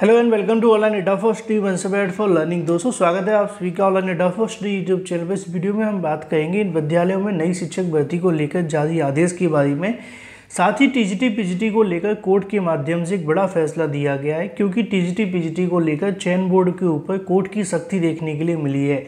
hello and welcome to online एडाफो स्ट्री वंसबैड फॉर लर्निंग दोस्तों स्वागत है आप सभी का ऑनलाइन एडाफो स्ट्री यूट्यूब चैनल पर इस वीडियो में हम बात करेंगे इन विद्यालयों में नई शिक्षक भर्ती को लेकर जारी आदेश के बारे में साथ ही टीजीटी पीजीटी को लेकर कोर्ट के माध्यम से एक बड़ा फैसला दिया गया है क्योंकि टीजीटी पीजीटी को लेकर चयन बोर्ड के ऊपर कोर्ट की सख्ती देखने के लिए मिली है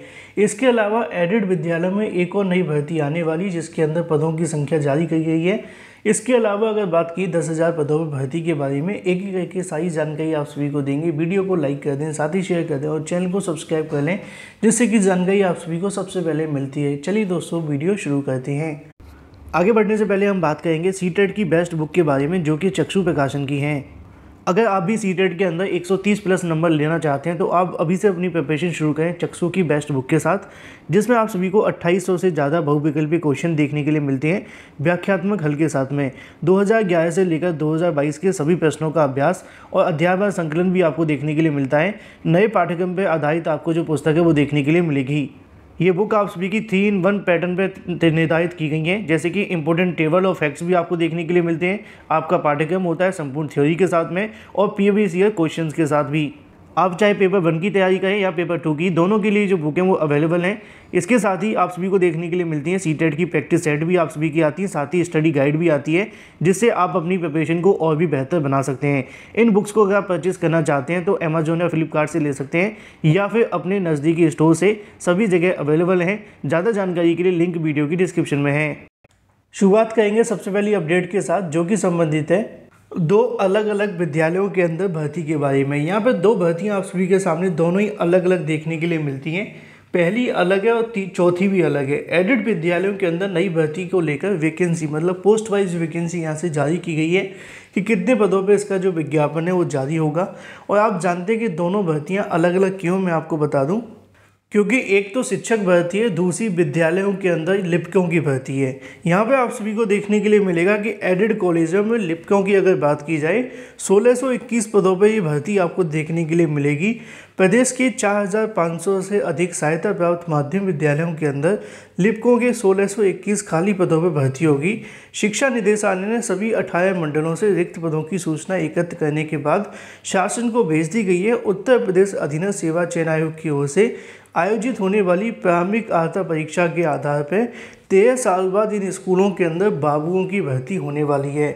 इसके अलावा एडेड विद्यालय में एक और नई भर्ती आने वाली जिसके अंदर पदों की संख्या जारी की गई है इसके अलावा अगर बात की दस हज़ार पदों पर भर्ती के बारे में एक एक करके सारी जानकारी आप सभी को देंगे वीडियो को लाइक कर दें साथ ही शेयर कर दें और चैनल को सब्सक्राइब कर लें जिससे कि जानकारी आप सभी को सबसे पहले मिलती है चलिए दोस्तों वीडियो शुरू करते हैं आगे बढ़ने से पहले हम बात करेंगे सीटेट की बेस्ट बुक के बारे में जो कि चक्षु प्रकाशन की हैं अगर आप भी सी e के अंदर 130 प्लस नंबर लेना चाहते हैं तो आप अभी से अपनी प्रिपरेशन शुरू करें चक्सू की बेस्ट बुक के साथ जिसमें आप सभी को 2800 से ज़्यादा बहुविकल्पी क्वेश्चन देखने के लिए मिलते हैं व्याख्यात्मक हल के साथ में 2011 से लेकर 2022 के सभी प्रश्नों का अभ्यास और अध्यापन संकलन भी आपको देखने के लिए मिलता है नए पाठ्यक्रम पर आधारित आपको जो पुस्तक है वो देखने के लिए मिलेगी ये बुक आप सभी की थ्री इन वन पैटर्न पे निर्धारित की गई हैं जैसे कि इंपॉर्टेंट टेबल और फैक्ट्स भी आपको देखने के लिए मिलते हैं आपका पाठ्यक्रम होता है संपूर्ण थ्योरी के साथ में और प्रीवियस ईयर क्वेश्चंस के साथ भी आप चाहे पेपर वन की तैयारी करें या पेपर टू की दोनों के लिए जो बुक हैं वो अवेलेबल हैं इसके साथ ही आप सभी को देखने के लिए मिलती हैं सी टेट e की प्रैक्टिस सेट भी आप सभी की आती है साथ ही स्टडी गाइड भी आती है जिससे आप अपनी प्रिपरेशन को और भी बेहतर बना सकते हैं इन बुक्स को अगर आप परचेज़ करना चाहते हैं तो अमेजोन या फ्लिपकार्ट से ले सकते हैं या फिर अपने नज़दीकी स्टोर से सभी जगह अवेलेबल हैं ज़्यादा जानकारी के लिए लिंक वीडियो की डिस्क्रिप्शन में है शुरुआत करेंगे सबसे पहली अपडेट के साथ जो कि संबंधित है दो अलग अलग विद्यालयों के अंदर भर्ती के बारे में यहाँ पर दो भर्तियाँ आप सभी के सामने दोनों ही अलग अलग देखने के लिए मिलती हैं पहली अलग है और चौथी भी अलग है एडिड विद्यालयों के अंदर नई भर्ती को लेकर वैकेंसी मतलब पोस्ट वाइज वैकेंसी यहाँ से जारी की गई है कि कितने पदों पे इसका जो विज्ञापन है वो जारी होगा और आप जानते हैं कि दोनों भर्तियाँ अलग अलग क्यों मैं आपको बता दूँ क्योंकि एक तो शिक्षक भर्ती है दूसरी विद्यालयों के अंदर लिपकों की भर्ती है यहाँ पे आप सभी को देखने के लिए मिलेगा कि एडेड कॉलेजों में लिपकों की अगर बात की जाए 1621 पदों पर ये भर्ती आपको देखने के लिए मिलेगी प्रदेश के 4,500 से अधिक सहायता प्राप्त माध्यम विद्यालयों के अंदर लिपकों के 1621 खाली पदों पर भर्ती होगी शिक्षा निदेशालय ने सभी अठारह मंडलों से रिक्त पदों की सूचना एकत्र करने के बाद शासन को भेज दी गई है उत्तर प्रदेश अधीन सेवा चयन आयोग की ओर से आयोजित होने वाली प्रारंभिक अर्हता परीक्षा के आधार पर तेरह साल बाद इन स्कूलों के अंदर बाबुओं की भर्ती होने वाली है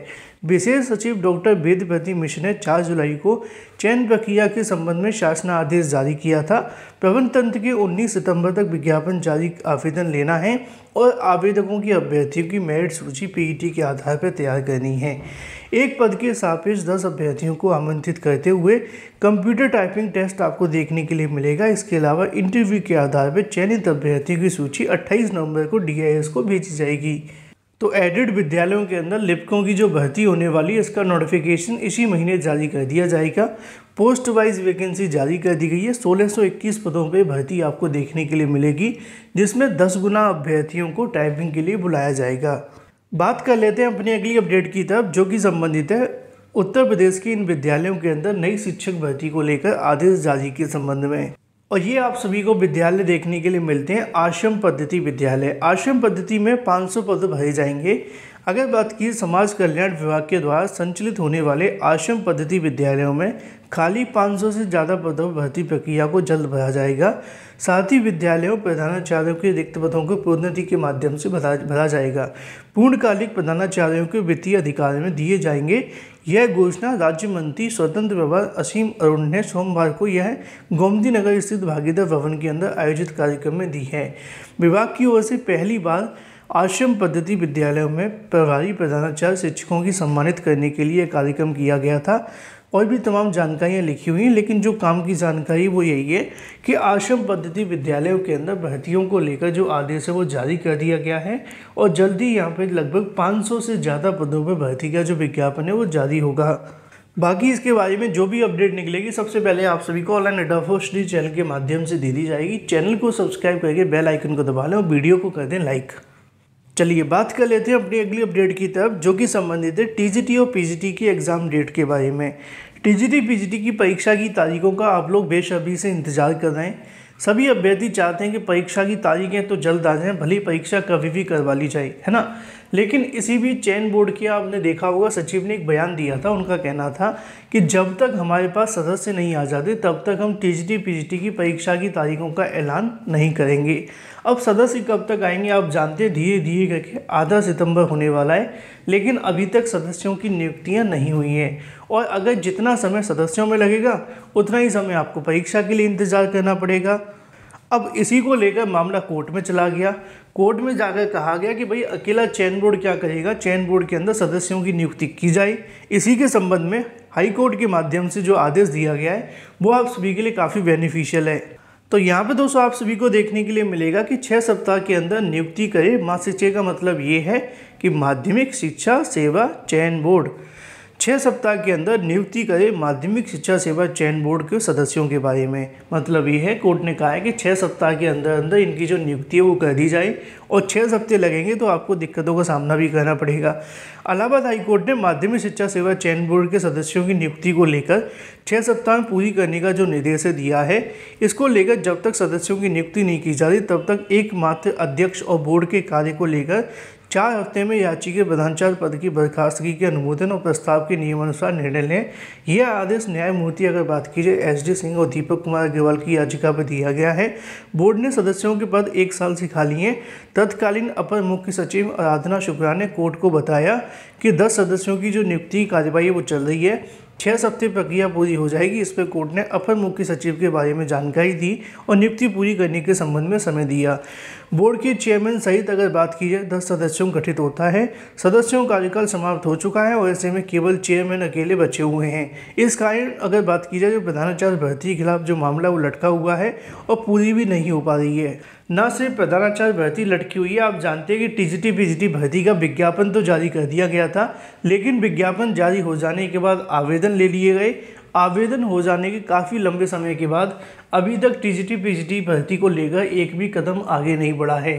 विशेष सचिव डॉक्टर वेदपति मिश्र ने 4 जुलाई को चयन प्रक्रिया के संबंध में शासनादेश जारी किया था प्रबंध तंत्र के 19 सितंबर तक विज्ञापन जारी आवेदन लेना है और आवेदकों की अभ्यर्थियों की मेरिट सूची पीईटी के आधार पर तैयार करनी है एक पद के सापेक्ष दस अभ्यर्थियों को आमंत्रित करते हुए कंप्यूटर टाइपिंग टेस्ट आपको देखने के लिए मिलेगा इसके अलावा इंटरव्यू के आधार पर चयनित अभ्यर्थियों की सूची अट्ठाईस नवंबर को डी संदेश को भेजी जाएगी तो एडेड विद्यालयों के अंदर लिपकों की जो भर्ती होने वाली है इसका नोटिफिकेशन इसी महीने जारी कर दिया जाएगा पोस्ट वाइज वैकेंसी जारी कर दी गई है 1621 पदों पे भर्ती आपको देखने के लिए मिलेगी जिसमें 10 गुना अभ्यर्थियों को टाइपिंग के लिए बुलाया जाएगा बात कर लेते हैं अपनी अगली अपडेट की तरफ जो कि संबंधित है उत्तर प्रदेश के इन विद्यालयों के अंदर नई शिक्षक भर्ती को लेकर आदेश जारी के संबंध में और ये आप सभी को विद्यालय देखने के लिए मिलते हैं आश्रम पद्धति विद्यालय आश्रम पद्धति में 500 पद भरे जाएंगे अगर बात की समाज कल्याण विभाग के द्वारा संचालित होने वाले आश्रम पद्धति विद्यालयों में खाली 500 से ज़्यादा पदों पर भर्ती प्रक्रिया को जल्द भरा जाएगा साथ ही विद्यालयों प्रधानाचार्यों के रिक्त पदों को पूर्णति के माध्यम से भरा भरा जाएगा पूर्णकालिक प्रधानाचार्यों के वित्तीय अधिकार में दिए जाएंगे यह घोषणा राज्य मंत्री स्वतंत्र प्रभार असीम अरुण ने सोमवार को यह गोमती नगर स्थित भागीदार भवन के अंदर आयोजित कार्यक्रम में दी है विभाग की ओर से पहली बार आश्रम पद्धति विद्यालयों में प्रभारी प्रधानाचार्य शिक्षकों की सम्मानित करने के लिए कार्यक्रम किया गया था और भी तमाम जानकारियाँ लिखी हुई हैं लेकिन जो काम की जानकारी वो यही है कि आश्रम पद्धति विद्यालयों के अंदर भर्तियों को लेकर जो आदेश है वो जारी कर दिया गया है और जल्द ही यहाँ पर लगभग 500 से ज़्यादा पदों पर भर्ती का जो विज्ञापन है वो जारी होगा बाकी इसके बारे में जो भी अपडेट निकलेगी सबसे पहले आप सभी को ऑनलाइन अड्डा फोस्टी चैनल के माध्यम से दे दी जाएगी चैनल को सब्सक्राइब करके बेल आइकन को दबा लें और वीडियो को कर दें लाइक चलिए बात कर लेते हैं अपनी अगली अपडेट की तरफ जो कि संबंधित है टीजीटी और पीजीटी की एग्ज़ाम डेट के बारे में टीजीटी पीजीटी की परीक्षा की तारीखों का आप लोग बेशबी से इंतज़ार कर रहे हैं सभी अभ्यर्थी चाहते हैं कि परीक्षा की तारीखें तो जल्द आ जाएं भली परीक्षा कभी भी करवा ली जाए है ना लेकिन इसी भी चयन बोर्ड की आपने देखा होगा सचिव ने एक बयान दिया था उनका कहना था कि जब तक हमारे पास सदस्य नहीं आ जाते तब तक हम टी जी की परीक्षा की तारीखों का ऐलान नहीं करेंगे अब सदस्य कब तक आएंगे आप जानते हैं धीरे धीरे करके आधा सितंबर होने वाला है लेकिन अभी तक सदस्यों की नियुक्तियां नहीं हुई हैं और अगर जितना समय सदस्यों में लगेगा उतना ही समय आपको परीक्षा के लिए इंतज़ार करना पड़ेगा अब इसी को लेकर मामला कोर्ट में चला गया कोर्ट में जाकर कहा गया कि भाई अकेला चैन बोर्ड क्या करेगा चैन बोर्ड के अंदर सदस्यों की नियुक्ति की जाए इसी के संबंध में हाई कोर्ट के माध्यम से जो आदेश दिया गया है वो आप सभी के लिए काफ़ी बेनिफिशियल है तो यहाँ पे दोस्तों आप सभी को देखने के लिए मिलेगा कि छः सप्ताह के अंदर नियुक्ति करे मासिक का मतलब ये है कि माध्यमिक शिक्षा सेवा चयन बोर्ड छः सप्ताह के अंदर नियुक्ति करे माध्यमिक शिक्षा सेवा चयन बोर्ड के सदस्यों के बारे में मतलब ये है कोर्ट ने कहा है कि छः सप्ताह के अंदर अंदर इनकी जो नियुक्ति है वो कर दी जाए और छः सप्ते लगेंगे तो आपको दिक्कतों का सामना भी करना पड़ेगा हाई हाईकोर्ट ने माध्यमिक शिक्षा सेवा चयन बोर्ड के सदस्यों की नियुक्ति को लेकर छः सप्ताह में पूरी करने का जो निर्देश दिया है इसको लेकर जब तक सदस्यों की नियुक्ति नहीं की जाती तब तक एकमात्र अध्यक्ष और बोर्ड के कार्य को लेकर चार हफ्ते में याची के पद की बर्खास्तगी के अनुमोदन और प्रस्ताव आपके नियमानुसार निर्णय लें यह आदेश न्यायमूर्ति अगर बात की जाए एस डी सिंह और दीपक कुमार अग्रवाल की याचिका पर दिया गया है बोर्ड ने सदस्यों के पद एक साल से खाली हैं तत्कालीन अपर मुख्य सचिव आराधना शुक्ला ने कोर्ट को बताया कि दस सदस्यों की जो नियुक्ति कार्यवाही वो चल रही है छः सप्ताह प्रक्रिया पूरी हो जाएगी इस पर कोर्ट ने अपर मुख्य सचिव के बारे में जानकारी दी और नियुक्ति पूरी करने के संबंध में समय दिया बोर्ड के चेयरमैन सहित अगर बात की जाए दस सदस्यों गठित होता है सदस्यों का कार्यकाल समाप्त हो चुका है और ऐसे में केवल चेयरमैन अकेले बचे हुए हैं इस कारण अगर बात की जाए जो तो प्रधानाचार्य भर्ती के खिलाफ जो मामला वो लटका हुआ है और पूरी भी नहीं हो पा रही है ना सिर्फ प्रधानाचार्य भर्ती लटकी हुई है आप जानते हैं कि टीजीटी पीजीटी भर्ती का विज्ञापन तो जारी कर दिया गया था लेकिन विज्ञापन जारी हो जाने के बाद आवेदन ले लिए गए आवेदन हो जाने के काफ़ी लंबे समय के बाद अभी तक टीजीटी पीजीटी भर्ती को लेकर एक भी कदम आगे नहीं बढ़ा है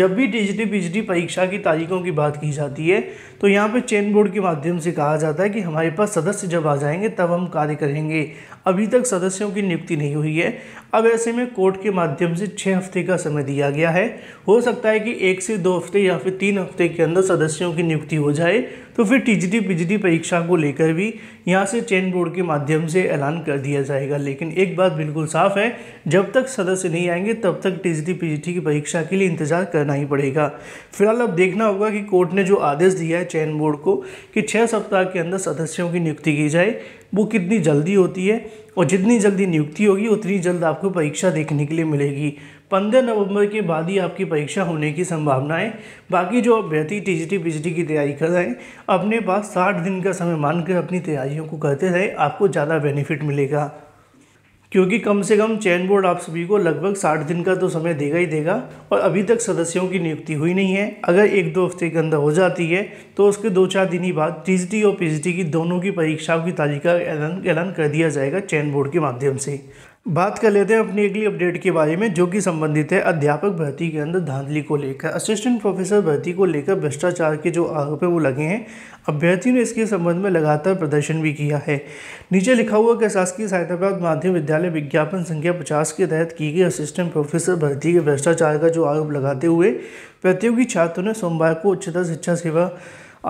जब भी टीजीटी पीजीटी परीक्षा की तारीखों की बात की जाती है तो यहाँ पे चेन बोर्ड के माध्यम से कहा जाता है कि हमारे पास सदस्य जब आ जाएंगे तब हम कार्य करेंगे अभी तक सदस्यों की नियुक्ति नहीं हुई है अब ऐसे में कोर्ट के माध्यम से छः हफ्ते का समय दिया गया है हो सकता है कि एक से दो हफ्ते या फिर तीन हफ्ते के अंदर सदस्यों की नियुक्ति हो जाए तो फिर टीजीटी पीजीटी परीक्षा को लेकर भी यहाँ से चेन बोर्ड के माध्यम से ऐलान कर दिया जाएगा लेकिन एक बात बिल्कुल साफ साफ है जब तक सदस्य नहीं आएंगे तब तक टीजीटी पीजीटी की परीक्षा के लिए इंतजार करना ही पड़ेगा फिलहाल अब देखना होगा कि कोर्ट ने जो आदेश दिया है चयन बोर्ड को कि छः सप्ताह के अंदर सदस्यों की नियुक्ति की जाए वो कितनी जल्दी होती है और जितनी जल्दी नियुक्ति होगी उतनी जल्द आपको परीक्षा देखने के लिए मिलेगी पंद्रह नवंबर के बाद ही आपकी परीक्षा होने की संभावना है बाकी जो अभ्यर्थी टी जी टी की तैयारी कर रहे हैं अपने पास साठ दिन का समय मानकर अपनी तैयारियों को करते रहे आपको ज़्यादा बेनिफिट मिलेगा क्योंकि कम से कम चयन बोर्ड आप सभी को लगभग साठ दिन का तो समय देगा ही देगा और अभी तक सदस्यों की नियुक्ति हुई नहीं है अगर एक दो हफ्ते के अंदर हो जाती है तो उसके दो चार दिन ही बाद टी और पी की दोनों की परीक्षाओं की तालिका का ऐलान कर दिया जाएगा चयन बोर्ड के माध्यम से बात कर लेते हैं अपनी अगली अपडेट के बारे में जो कि संबंधित है अध्यापक भर्ती के अंदर धांधली को लेकर असिस्टेंट प्रोफेसर भर्ती को लेकर भ्रष्टाचार के जो आरोप है वो लगे हैं अभ्यर्थियों ने इसके संबंध में लगातार प्रदर्शन भी किया है नीचे लिखा हुआ कि शासकीय सहायता प्राप्त माध्यमिक विद्यालय विज्ञापन संख्या पचास के तहत की गई असिस्टेंट प्रोफेसर भर्ती के भ्रष्टाचार का जो आरोप लगाते हुए प्रतियोगी छात्रों ने सोमवार को उच्चतर शिक्षा सेवा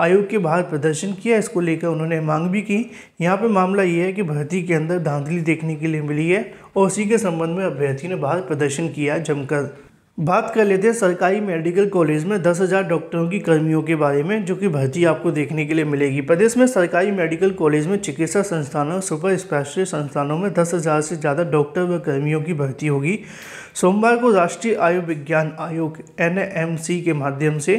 आयोग के बाहर प्रदर्शन किया इसको लेकर उन्होंने मांग भी की यहाँ पर मामला ये है कि भर्ती के अंदर धांधली देखने के लिए मिली है और उसी के संबंध में अभ्यर्थी ने बाहर प्रदर्शन किया जमकर बात कर लेते हैं सरकारी मेडिकल कॉलेज में दस हज़ार डॉक्टरों की कर्मियों के बारे में जो कि भर्ती आपको देखने के लिए मिलेगी प्रदेश में सरकारी मेडिकल कॉलेज में चिकित्सा संस्थानों सुपर स्पेशलिस्ट संस्थानों में दस हज़ार से ज़्यादा डॉक्टर व कर्मियों की भर्ती होगी सोमवार को राष्ट्रीय आयुर्विज्ञान आयोग एन के माध्यम से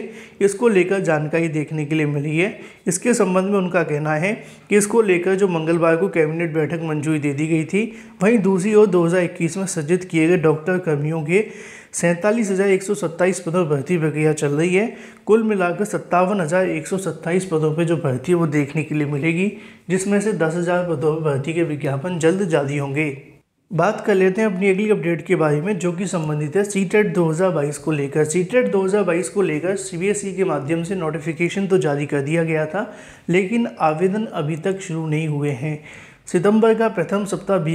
इसको लेकर जानकारी देखने के लिए मिली है इसके संबंध में उनका कहना है कि इसको लेकर जो मंगलवार को कैबिनेट बैठक मंजूरी दे दी गई थी वहीं दूसरी ओर दो में सज्जित किए गए डॉक्टर कर्मियों के सैंतालीस हज़ार एक सौ सत्ताईस पदों पर भर्ती प्रक्रिया चल रही है कुल मिलाकर सत्तावन हज़ार एक सौ सत्ताईस पदों पर जो भर्ती है वो देखने के लिए मिलेगी जिसमें से दस हज़ार पदों पर भर्ती के विज्ञापन जल्द जारी होंगे बात कर लेते हैं अपनी अगली अपडेट के बारे में जो कि संबंधित है सी टेट दो हज़ार बाईस को लेकर सी टेट दो हज़ार बाईस को लेकर सी बी एस ई के माध्यम से नोटिफिकेशन तो जारी कर दिया गया था लेकिन आवेदन अभी तक शुरू नहीं हुए हैं सितंबर का प्रथम सप्ताह भी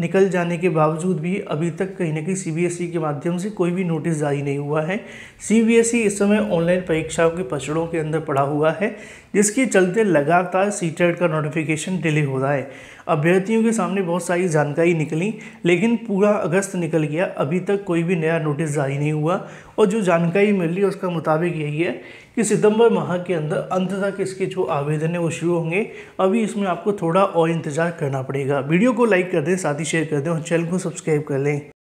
निकल जाने के बावजूद भी अभी तक कहीं ना कहीं सीबीएसई e के माध्यम से कोई भी नोटिस जारी नहीं हुआ है सीबीएसई e इस समय ऑनलाइन परीक्षाओं के पचड़ों के अंदर पड़ा हुआ है जिसके चलते लगातार सी e का नोटिफिकेशन डिले हो रहा है अभ्यर्थियों के सामने बहुत सारी जानकारी निकली लेकिन पूरा अगस्त निकल गया अभी तक कोई भी नया नोटिस जारी नहीं हुआ और जो जानकारी मिल रही है उसका मुताबिक यही है कि सितंबर माह के अंदर अंत तक इसके जो आवेदन है वो शुरू होंगे अभी इसमें आपको थोड़ा और इंतज़ार करना पड़ेगा वीडियो को लाइक कर दें साथ ही शेयर कर दें और चैनल को सब्सक्राइब कर लें